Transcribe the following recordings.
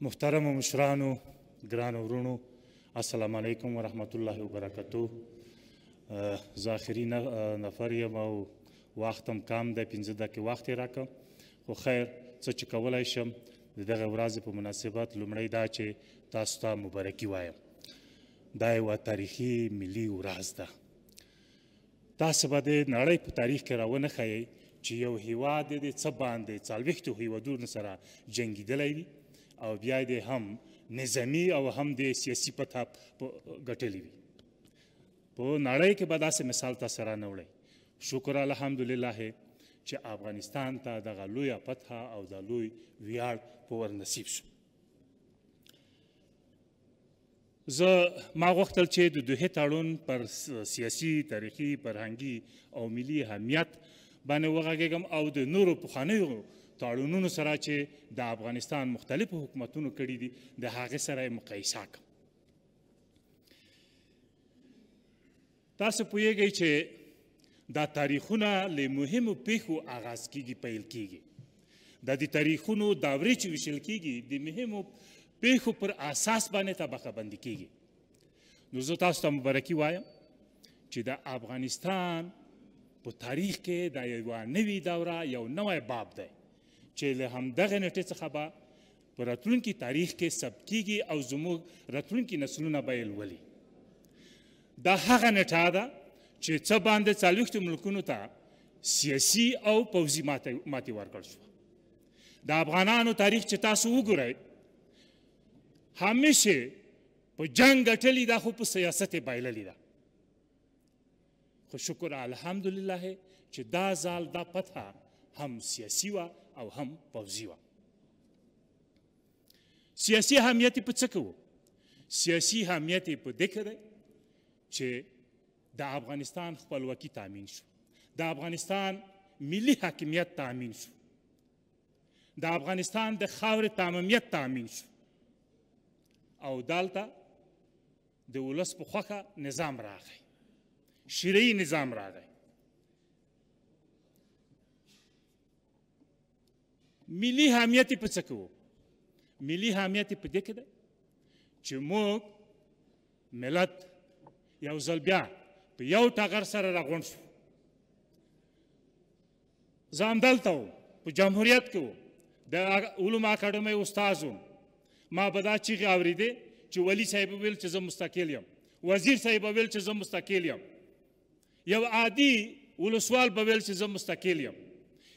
محترم و مشرانو ګران ورونو السلام علیکم ورحمت الله وبرکاتو زاخري نفر یم او وختم کم د 15 دقیقې وخت راکم خو خیر څه چې کولای شم د دغه ورځې په مناسبت لومړی دا چې تاسو ته مبارکي وایم دا یو تاریخي ملي ورځ ده تاسو به د نړۍ په تاریخ کې راونه خایي چې یو هیواد د څه باندې څلوېښتو هیوادونو سره جنګیدلی دی او بیا د هم نظامی او هم د سیاسي پتا غټلې وي په نړۍ کې به داسې مثال تاسو را نه وړي شکر الحمدلله چې افغانستان ته د غلوی پته او د لوی ویاړ په ور نصیب شو زه ما غوښتل چې د دوه تړون پر سیاسي تاریخي فرهنګي او ملي اهمیت باندې وغږیږم او د نورو پخوانیو تړونونو سره چې د افغانستان مختلفو حکومتونو کړی دي د هغه سره مقایسه کوم تاسو پوهیږئ چې دا تاریخونه له مهمو پیښو آغاز کیږي پیل کیږي د دې تاریخونو داورې چې ویشل کیږي د مهمو پیښو پر اساس باندې طبقه بندي کیږي نو زه تاسو ته مبارکي وایم چې د افغانستان په تاریخ کې دا یو نوی دوره یو نوی باب دی چې له همدغه نیټې څخه به په راتلونکي تاریخ کې ثبت کیږي او زموږ راتلونکي نسلونه به یې لولي دا هغه نیټه ده چې څه باندې څلوېښتو ملکونو ته سیاسي او پوځي ماتې ورکړل شوه د افغانانو تاریخ چې تاسو وګورئ همیشه په جنگ ګټلې ده خو په سیاست یې بایللې ده خو شکر الحمدلله چې دا ځل دا پته هم سیاسي وه او هم پوځي و سیاسي اهمیت په څه کې سیاسي اهمیت په دې کې دی چې د افغانستان خپلواکي تامین شو د افغانستان ملي حاکمیت تامین شو د افغانستان د خاورې تاممیت تامین شو او دالته د ولس په خوخه نظام راغی شیرې نظام راغی ملي حامیت په څه کوو ملي حامیت په دې کې ده چې موږ ملت یو ځل بیا په یو ټغر سره راغونډ شو زه همدلته وم په جمهوریت کې وم د علوم اکاډمۍ استاذ وم ما به دا چیغې اورېدې چې ولي صاحب ویل چې زه مستقل یم وزیر صاحب ویل چې زه مستقل یم یو عادي ولسوال به ویل چې زه مستقل یم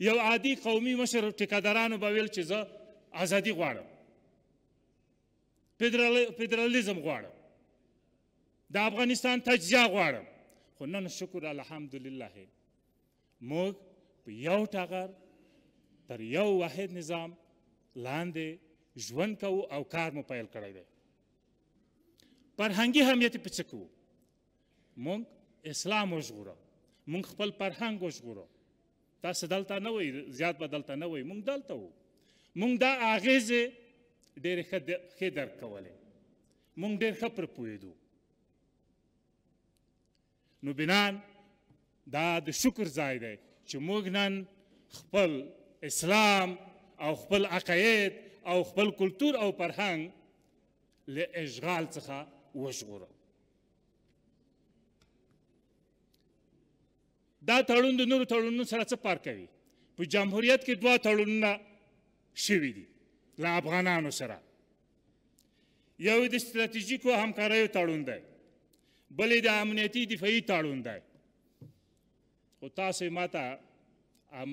یو عادي قومي مشر ټیکادارانو به ویل چې زه ازادي غواړم فدرالیزم غواړم د افغانستان تجزیه غواړم خو نن شکر الحمدلله موږ په یو ټغر تر یو واحد نظام لاندې ژوند کوو او کار مو پیل کړی دی فرهنګي همیت په څه کوو مونږ اسلام وژغورو مونږ خپل فرهنګ وژغورو تاسو دلته نه وای زیات به دلته نه وای مونږ دلته وو مونږ دا اغیزې ډېرې ښه درک کولې مونږ ډېر ښه پر پوهېدو نو بنان دا د شکر ځای دی چې موږ نن خپل اسلام او خپل عقاید او خپل کلتور او فرهنګ له اشغال څخه وژغورو دا تړون د نورو تړونونو سره څه پار کوي په جمهوریت کې دوه تړونونه شوي دي له افغانانو سره یو د ستراتیژیکو همکاریو تړون دی بل د امنیتي دفاعي تړون دی خو تاسو ما ته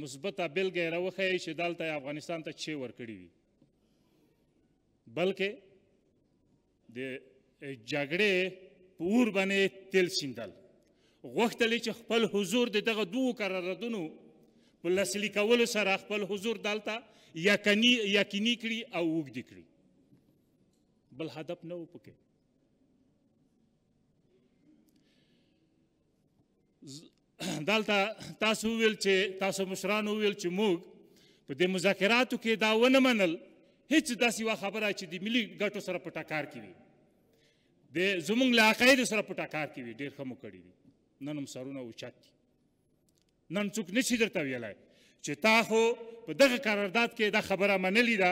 مثبته بېلګه راوښیئ چې دلته افغانستان ته چې ورکړي وي بلکې د جګړې په اور باندې تیل سیندل غوښتل چې خپل حضور د دغه دوو قراردادونو په لاسلیک کولو سره خپل حضور دالته یقیني یقیني کړي او وګدي کړي بل هدف نه و پکې دالته تاسو ویل چې تاسو مشرانو ویل چې موږ په دې مذاکراتو کې دا ونه منل هیڅ داسې وا خبره چې د ملي ګټو سره په ټکار کې وي د زمونږ له عقاید سره په ټکار کې وي ډېر ښه مو کړی دی نن هم سرونه اوچت دي نن څوک نشي درته ویلی چې تا خو په دغه قرارداد کې دا خبره منلې ده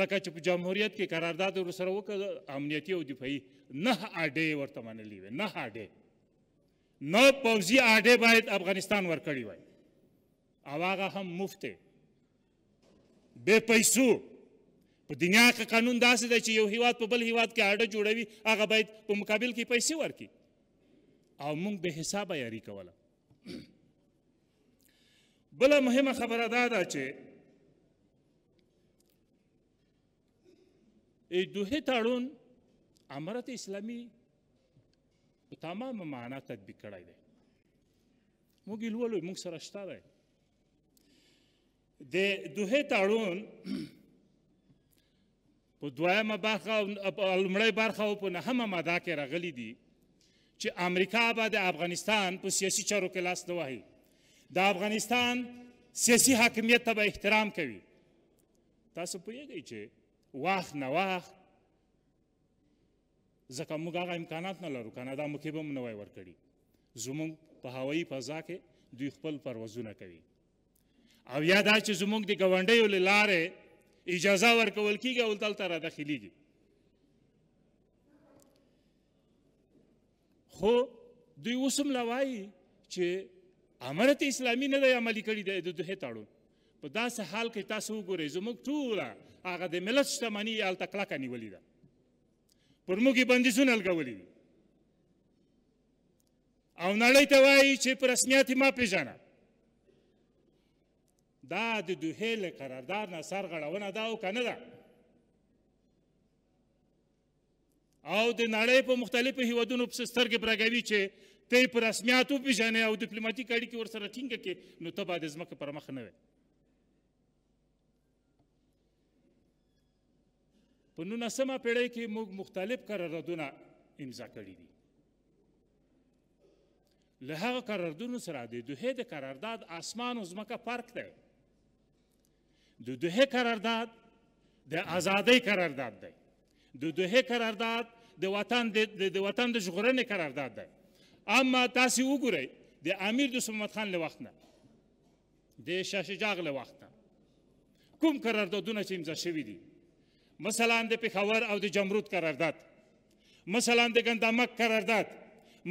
لکه چې په جمهوریت کې قرارداد ورسره وکړ امنیتي او دفاعي نه اډې ورته منلې وې نه اډې نو پوځي اډې باید افغانستان ورکړي وای او هغه هم مفته بے پیسو په دنیا کې قانون داسې دی چې یو هیواد په بل هیواد کې اډه جوړوي هغه باید په مقابل کې پیسې ورکړي او موږ به حسابه یاري کوله بله مهمه خبره دا ده چې دوه تړون امارت اسلامی په تمامه معنا تطبیق کړی دی موږ یې لولو موږ سره شته دی د دوه تړون په دویمه برخه او لومړۍ برخه او په نهمه ماده کې راغلي دي چې امریکا به د افغانستان په سیاسي چارو کې لاس نه وهي د افغانستان سیاسي حاکمیت ته به احترام کوي تاسو پوهیږئ چې وخت نه وخت ځکه موږ هغه امکانات نه لرو کاناډا موږ یې به هم نه وای ورکړي زموږ په هوایي فضا کې دوی خپل پروازونه کوي او یا دا چې زموږ د ګاونډیو له لارې اجازه ورکول کیږي او دلته را داخليږي خو دوی اوس هم لوایي چې امارت اسلامي نه دی عملي کړی دی د دوه تاړو په داسې حال کې تاسو وګورئ زموږ ټوله هغه د ملت شتمني هلته کلکه نیولې ده پر موږ یې بندیزونه لګولي دي او نړۍ ته وایي چې په رسمیت ما پېژنه دا د دوحې له قرارداد نه سرغړونه ده او که نه ده او د نړۍ په مختلفو هیوادونو پسې سترګې برګوي چې ته یې په رسمیات وپېژنې او ډیپلوماتیک اړیکې ورسره ټینګه کې نو ته به د ځمکې پر مخ نه وې په نولسمه پېړۍ کې موږ مختلف قراردادونه امضا کړي دي له هغه قراردادونو سره د دوحې د قرارداد اسمان او ځمکه فرق دی د دوه قرارداد د ازادۍ قرارداد دی د دوه قرارداد د وطن د وطن د ژغورنې قرارداد دی اما تاسو وګورئ د امیر دوست محمد خان له وخت نه د شاه شجاع له وخت نه کوم قراردادونه چې امضا شوي دي مثلا د پېښور او د جمرود قرارداد مثلا د ګندامک قرارداد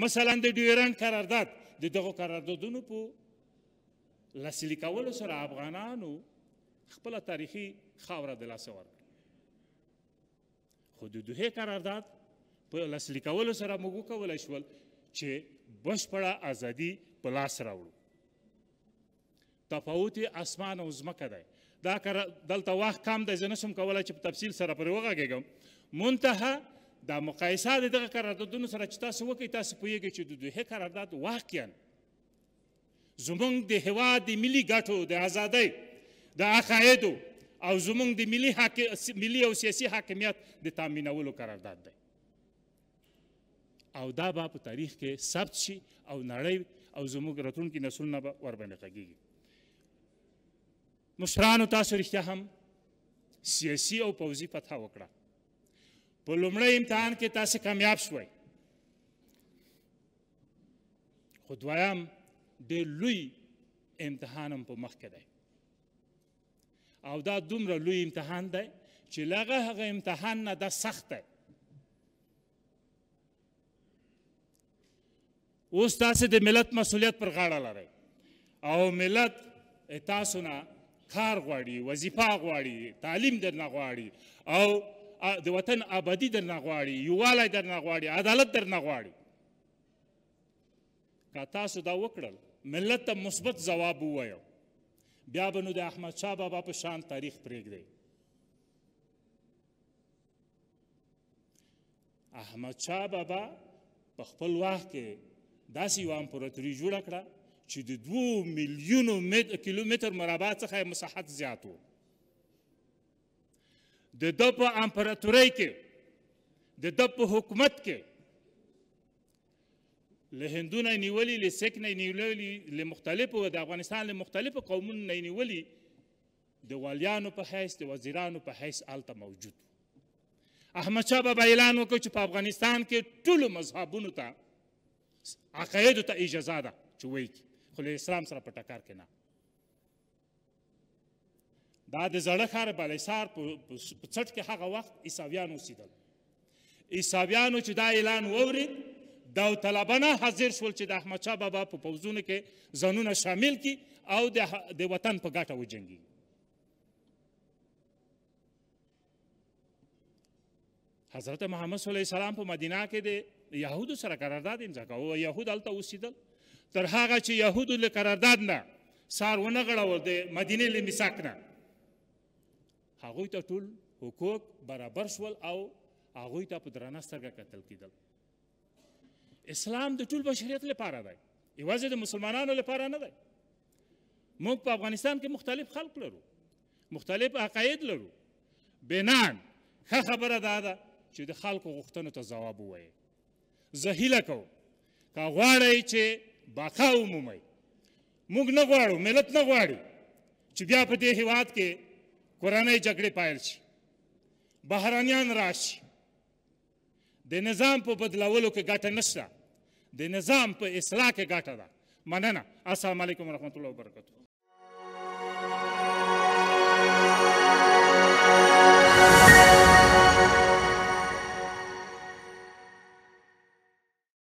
مثلا د ډیورنډ قرارداد د دغو قراردادونو په لاسلیکولو سره افغانانو خپل تاریخي خاوره د لاسه ورکړه خو د دوه قرارداد په لاسلیکولو سره موږ وکولی شول چې بشپړه ازادي په لاس راوړو تفاوت اسمان او ځمکه دی دا کار دلته وخت کم دی زه نشم کولی چې په تفصیل سره پرې وغږېږم منتها دا مقایسه د دغه قراردادونو سره چې تاسو وکئ تاسو پوهیږئ چې د دوه قرارداد واقعا زمونږ د هیواد د ملي ګټو د ازادۍ د عقایدو او زموږ د ملي حاک... ملي او سیاسي حاکمیت د تامینولو قرارداد دی او دا به په تاریخ کې ثبت شي او نړۍ او زموږ راتلونکي نسلونه به ورباندې غږیږي مشرانو تاسو رښتیا هم سیاسي او پوځي فتحه وکړه په لومړی امتحان کې تاسو کامیاب شوئ خو دویم ډېر لوی امتحان هم په مخ کې دی او دا دومره لوی امتحان دی چې لغه هغه امتحان نه دا سخت دی اوس تاسو د ملت مسولیت پر غاړه لرئ او ملت تاسو نه کار غواړي وظیفه غواړي تعلیم درنه غواړي او د وطن آبادی درنه غواړي یووالی درنه غواړي عدالت درنه غواړي که تاسو دا وکړل ملت ته مثبت ځواب ووایو بیا به نو د احمد شاه بابا په شان تاریخ پرېږدئ احمد شاه بابا په خپل وخت کې داسې یوه امپراتوري جوړه کړه چې د دوو میلیونو کیلومتر مربع څخه مساحت زیات و د ده په امپراتورۍ کې د ده په حکومت کې له هندونه نیولې له سکه نه نیولې له مختلفو د افغانستان له مختلفو قومونو نه نیولې د والیانو په حیث د وزیرانو په حیث آلته موجود احمد شاه بابا اعلان وکړ چې په افغانستان کې ټولو مذهبونو ته عقایدو ته اجازه ده چې وایي خو له اسلام سره په ټکر کې نه دا د زړه ښار بالیسار په څټ کې هغه وخت عیساویان اوسېدل عیساویانو چې دا اعلان واورید داوطلبانه حاضر شول چې د احمدشاه بابا په پوځونو کې ځانونه شامل کی او د وطن په ګټه وجنګي حضرت محمد صلی الله علیه وسلم په مدینه کې د یهودو سره قرارداد امضا کاوه او یهود هلته اوسېدل تر هغه چې یهودو له قرارداد نه سار ونه غړول د مدینې له میثاق نه هغوی ته ټول حقوق برابر شول او هغوی ته په درنه سترګه کتل کېدل اسلام د ټول بشریت لپاره دی یوازې د مسلمانانو لپاره نه دی موږ په افغانستان کې مختلف خلق لرو مختلف عقاید لرو بنان ښه خبره دا ده چې د خلکو غوښتنو ته ځواب ووایي زه هیله کوم که غواړئ چې باقا ومومئ موږ نه غواړو ملت نه غواړي چې بیا په دې هیواد کې کورنۍ جګړې پایل شي بهرانیان راشي د نظام په بدلولو کې ګټه نشته د نظام په اصلاح کې ګټه ده مننه السلام علیکم ورحمت الله وبرکاته